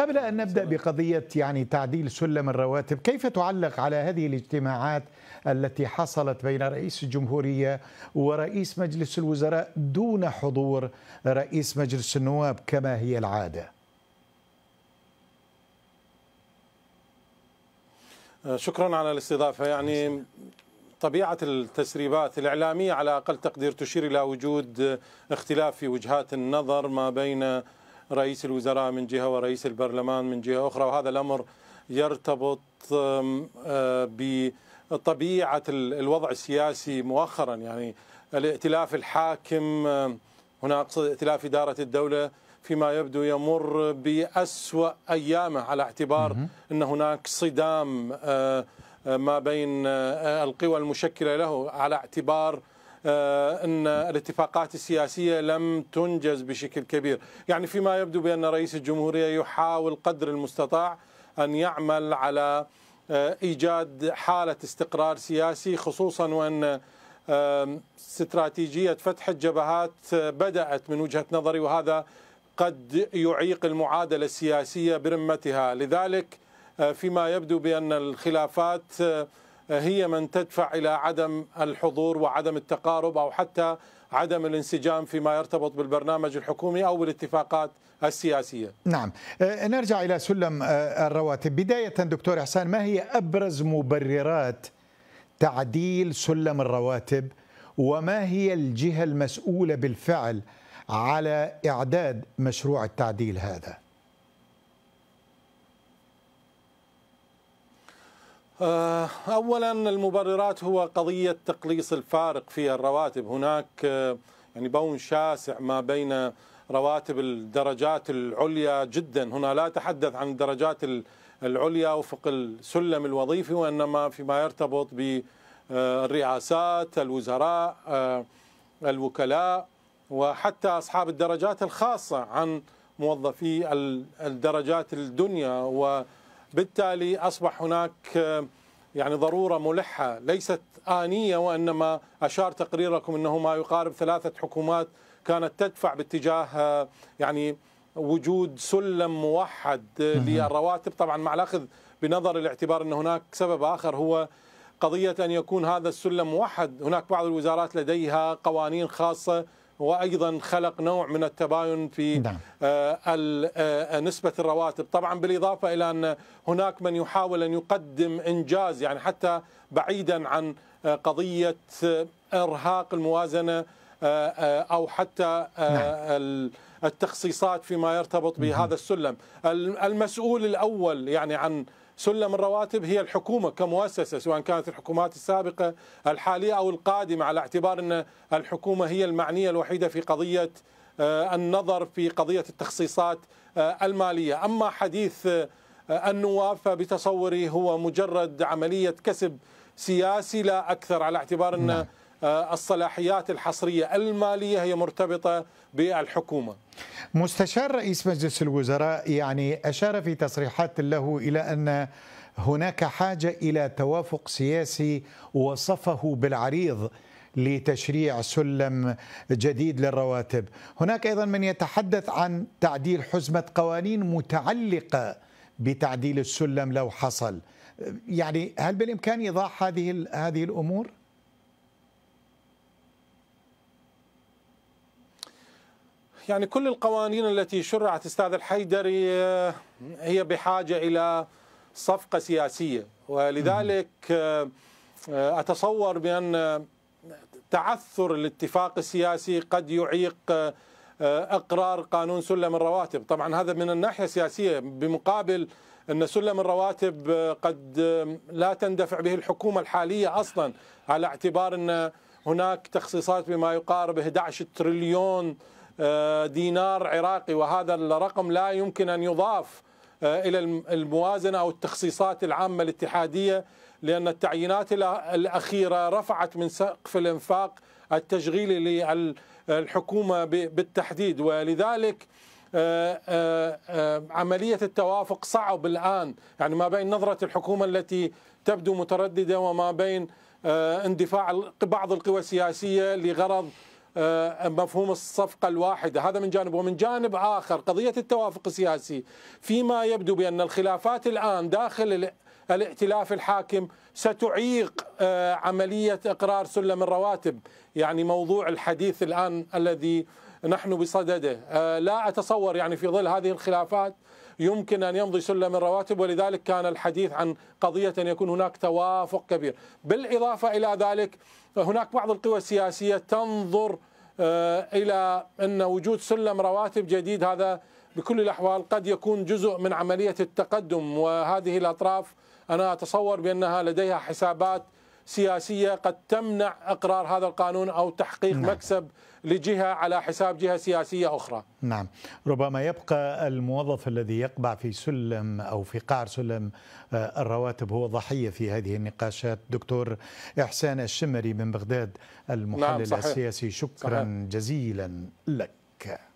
قبل أن نبدأ بقضية يعني تعديل سلم الرواتب كيف تعلق على هذه الاجتماعات التي حصلت بين رئيس الجمهورية ورئيس مجلس الوزراء دون حضور رئيس مجلس النواب كما هي العادة آه، شكرا على الاستضافة يعني طبيعة التسريبات الإعلامية على أقل تقدير تشير إلى وجود اختلاف في وجهات النظر ما بين رئيس الوزراء من جهة ورئيس البرلمان من جهة أخرى وهذا الأمر يرتبط أه، بطبيعة الوضع السياسي مؤخرا يعني الائتلاف الحاكم أه، هنا أقصد ائتلاف إدارة الدولة فيما يبدو يمر بأسوأ أيامه على اعتبار أن هناك صدام أه، ما بين القوى المشكلة له على اعتبار آه، أن الاتفاقات السياسية لم تنجز بشكل كبير يعني فيما يبدو بأن رئيس الجمهورية يحاول قدر المستطاع أن يعمل على آه، إيجاد حالة استقرار سياسي خصوصا وأن استراتيجية فتح الجبهات آه، بدأت من وجهة نظري وهذا قد يعيق المعادلة السياسية برمتها لذلك فيما يبدو بأن الخلافات هي من تدفع الى عدم الحضور وعدم التقارب او حتى عدم الانسجام فيما يرتبط بالبرنامج الحكومي او بالاتفاقات السياسيه. نعم، آه، نرجع الى سلم آه، الرواتب، بدايه دكتور احسان ما هي ابرز مبررات تعديل سلم الرواتب وما هي الجهه المسؤوله بالفعل على اعداد مشروع التعديل هذا؟ آه، اولا المبررات هو قضيه تقليص الفارق في الرواتب هناك آه، يعني بون شاسع ما بين رواتب الدرجات العليا جدا هنا لا اتحدث عن الدرجات العليا وفق السلم الوظيفي وانما فيما يرتبط بالرئاسات الوزراء آه، الوكلاء وحتى اصحاب الدرجات الخاصه عن موظفي الدرجات الدنيا و بالتالي أصبح هناك آه، يعني ضرورة ملحة ليست آنية وإنما أشار تقريركم أنه ما يقارب ثلاثة حكومات كانت تدفع باتجاه آه، يعني وجود سلم موحد آه، للرواتب طبعا مع الأخذ بنظر الاعتبار أن هناك سبب آخر هو قضية أن يكون هذا السلم موحد هناك بعض الوزارات لديها قوانين خاصة وايضا خلق نوع من التباين في نعم. آه، آه، آه، نسبه الرواتب طبعا بالاضافه الى ان هناك من يحاول ان يقدم انجاز يعني حتى بعيدا عن قضيه ارهاق الموازنه او حتى نعم. التخصيصات فيما يرتبط بهذا السلم المسؤول الأول يعني عن سلم الرواتب هي الحكومة كمؤسسة سواء كانت الحكومات السابقة الحالية أو القادمة على اعتبار أن الحكومة هي المعنية الوحيدة في قضية آه، النظر في قضية التخصيصات آه، المالية أما حديث آه، النواب فبتصوري هو مجرد عملية كسب سياسي لا أكثر على اعتبار أن نعم. آه، الصلاحيات الحصرية المالية هي مرتبطة بالحكومة مستشار رئيس مجلس الوزراء يعني أشار في تصريحات له إلى أن هناك حاجة إلى توافق سياسي وصفه بالعريض لتشريع سلم جديد للرواتب هناك أيضا من يتحدث عن تعديل حزمة قوانين متعلقة بتعديل السلم لو حصل يعني هل بالإمكان إيضاح هذه هذه الأمور؟ يعني كل القوانين التي شرعت استاذ الحيدري آه، هي بحاجه الى صفقه سياسيه ولذلك آه، آه، اتصور بان تعثر الاتفاق السياسي قد يعيق اقرار قانون سلم الرواتب، طبعا هذا من الناحيه السياسيه بمقابل ان سلم الرواتب قد لا تندفع به الحكومه الحاليه اصلا على اعتبار ان هناك تخصيصات بما يقارب 11 تريليون آه، دينار عراقي وهذا الرقم لا يمكن أن يضاف آه، إلى الموازنة أو التخصيصات العامة الاتحادية لأن التعيينات الأخيرة رفعت من سقف الإنفاق التشغيلي للحكومة بالتحديد ولذلك آه، عملية التوافق صعب الآن يعني ما بين نظرة الحكومة التي تبدو مترددة وما بين اندفاع بعض القوى السياسية لغرض آه، مفهوم الصفقة الواحدة هذا من جانب ومن جانب آخر قضية التوافق السياسي فيما يبدو بأن الخلافات الآن داخل الائتلاف الحاكم ستعيق آه، عملية إقرار سلم الرواتب يعني موضوع الحديث الآن الذي نحن بصدده آه، لا أتصور يعني في ظل هذه الخلافات يمكن أن يمضي سلم الرواتب ولذلك كان الحديث عن قضية أن يكون هناك توافق كبير بالإضافة إلى ذلك هناك بعض القوى السياسية تنظر آه، إلى أن وجود سلم رواتب جديد هذا بكل الأحوال قد يكون جزء من عملية التقدم وهذه الأطراف أنا أتصور بأنها لديها حسابات سياسيه قد تمنع اقرار هذا القانون او تحقيق نعم. مكسب لجهه على حساب جهه سياسيه اخرى. نعم، ربما يبقى الموظف الذي يقبع في سلم او في قعر سلم آه، الرواتب هو ضحيه في هذه النقاشات، دكتور احسان الشمري من بغداد المحلل نعم السياسي شكرا صحيح. جزيلا لك.